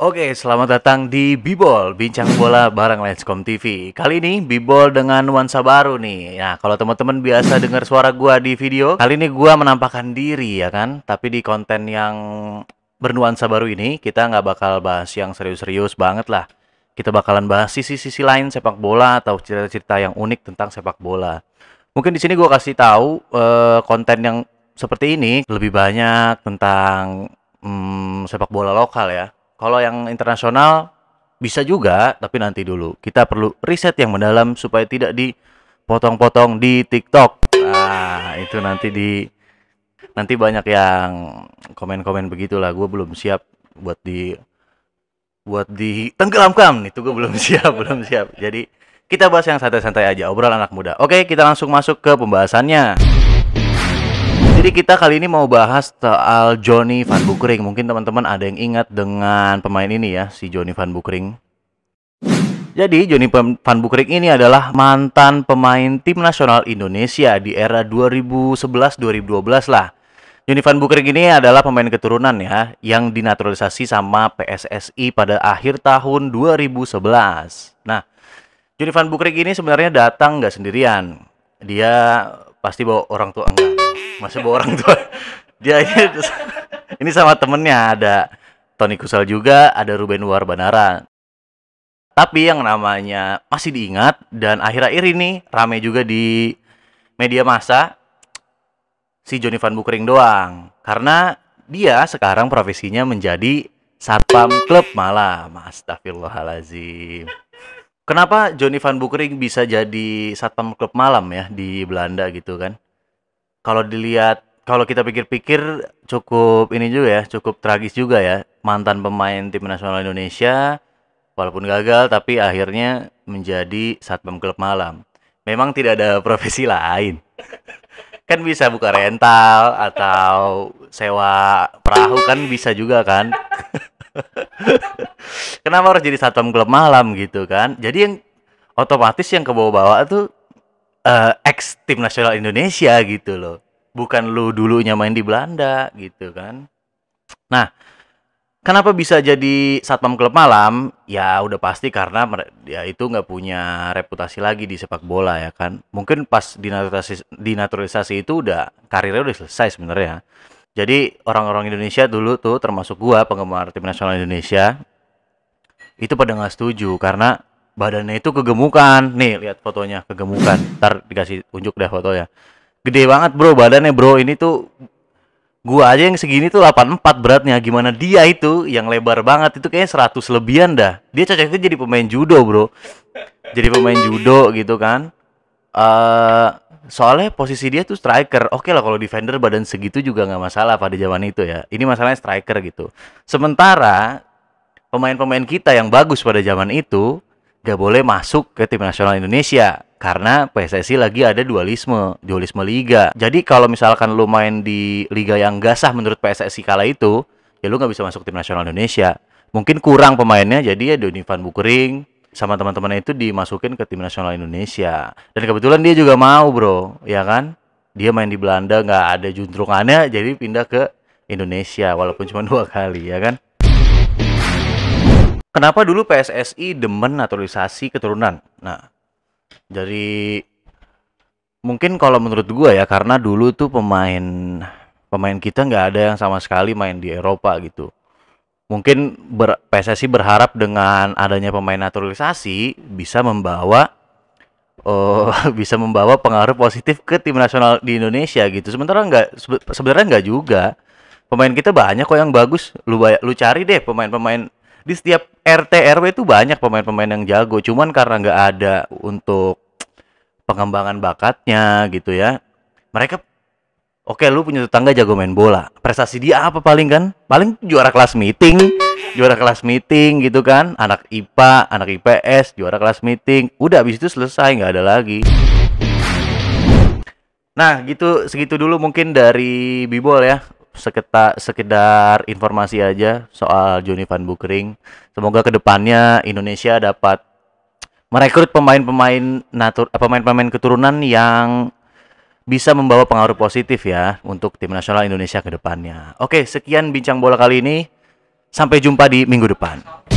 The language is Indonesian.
Oke, selamat datang di Bibol, Bincang Bola bareng Lenscom TV. Kali ini Bibol dengan nuansa baru nih. Nah, kalau teman-teman biasa dengar suara gua di video, kali ini gua menampakkan diri ya kan, tapi di konten yang bernuansa baru ini kita nggak bakal bahas yang serius-serius banget lah. Kita bakalan bahas sisi-sisi lain sepak bola atau cerita-cerita yang unik tentang sepak bola. Mungkin di sini gua kasih tahu uh, konten yang seperti ini lebih banyak tentang hmm, sepak bola lokal ya kalau yang internasional bisa juga, tapi nanti dulu. Kita perlu riset yang mendalam supaya tidak dipotong-potong di TikTok. Nah, itu nanti di nanti banyak yang komen-komen begitulah. Gue belum siap buat di buat di tenggelamkan itu gue belum siap belum siap jadi kita bahas yang santai-santai aja obrolan anak muda oke kita langsung masuk ke pembahasannya jadi kita kali ini mau bahas soal Johnny Van Bukering. Mungkin teman-teman ada yang ingat dengan pemain ini ya, si Johnny Van Bukering. Jadi Johnny Van Bukering ini adalah mantan pemain tim nasional Indonesia di era 2011-2012 lah. Johnny Van Bukering ini adalah pemain keturunan ya yang dinaturalisasi sama PSSI pada akhir tahun 2011. Nah, Johnny Van Bukering ini sebenarnya datang nggak sendirian. Dia pasti bawa orang tua enggak masih bawa orang tua dia ini, ini sama temennya ada Tony Kusal juga ada Ruben Warbanara tapi yang namanya masih diingat dan akhir-akhir ini rame juga di media massa si Joni Van Bukering doang karena dia sekarang profesinya menjadi satpam klub malam astagfirullahalazim kenapa Johnny Van Bukering bisa jadi satpam klub malam ya di Belanda gitu kan kalau dilihat kalau kita pikir-pikir cukup ini juga ya, cukup tragis juga ya. Mantan pemain tim nasional Indonesia walaupun gagal tapi akhirnya menjadi satpam klub malam. Memang tidak ada profesi lain. kan bisa buka rental atau sewa perahu kan bisa juga kan. Kenapa harus jadi satpam klub malam gitu kan? Jadi yang otomatis yang ke bawah-bawah tuh uh, ex tim nasional Indonesia gitu loh bukan lu dulunya main di Belanda gitu kan nah kenapa bisa jadi satpam klub malam ya udah pasti karena ya itu nggak punya reputasi lagi di sepak bola ya kan mungkin pas dinaturalisasi dinaturalisasi itu udah karirnya udah selesai sebenarnya jadi orang-orang Indonesia dulu tuh termasuk gua penggemar tim nasional Indonesia itu pada nggak setuju karena badannya itu kegemukan nih lihat fotonya kegemukan ntar dikasih unjuk deh fotonya gede banget bro badannya bro ini tuh gua aja yang segini tuh 84 beratnya gimana dia itu yang lebar banget itu kayaknya 100 lebihan dah dia cocoknya jadi pemain judo bro jadi pemain judo gitu kan uh, soalnya posisi dia tuh striker oke lah kalau defender badan segitu juga nggak masalah pada zaman itu ya ini masalahnya striker gitu sementara pemain-pemain kita yang bagus pada zaman itu gak boleh masuk ke tim nasional Indonesia karena PSSI lagi ada dualisme, dualisme liga. Jadi kalau misalkan lu main di liga yang gak sah menurut PSSI kala itu, ya lu gak bisa masuk tim nasional Indonesia. Mungkin kurang pemainnya, jadi ya Van Bukering sama teman-temannya itu dimasukin ke tim nasional Indonesia. Dan kebetulan dia juga mau bro, ya kan? Dia main di Belanda gak ada juntrungannya, jadi pindah ke Indonesia walaupun cuma dua kali, ya kan? Kenapa dulu PSSI demen naturalisasi keturunan? Nah, jadi mungkin kalau menurut gue ya karena dulu tuh pemain pemain kita nggak ada yang sama sekali main di Eropa gitu. Mungkin ber, PSSI berharap dengan adanya pemain naturalisasi bisa membawa oh, bisa membawa pengaruh positif ke tim nasional di Indonesia gitu. Sementara nggak sebenarnya nggak juga. Pemain kita banyak kok yang bagus. Lu lu cari deh pemain-pemain di setiap RT RW itu banyak pemain-pemain yang jago, cuman karena nggak ada untuk pengembangan bakatnya gitu ya. Mereka Oke, lu punya tetangga jago main bola. Prestasi dia apa paling kan? Paling juara kelas meeting, juara kelas meeting gitu kan. Anak IPA, anak IPS, juara kelas meeting. Udah abis itu selesai, nggak ada lagi. Nah, gitu segitu dulu mungkin dari Bibol ya sekitar sekedar informasi aja soal Joni Van Bukering. Semoga kedepannya Indonesia dapat merekrut pemain-pemain natur eh, pemain-pemain keturunan yang bisa membawa pengaruh positif ya untuk tim nasional Indonesia kedepannya. Oke, sekian bincang bola kali ini. Sampai jumpa di minggu depan.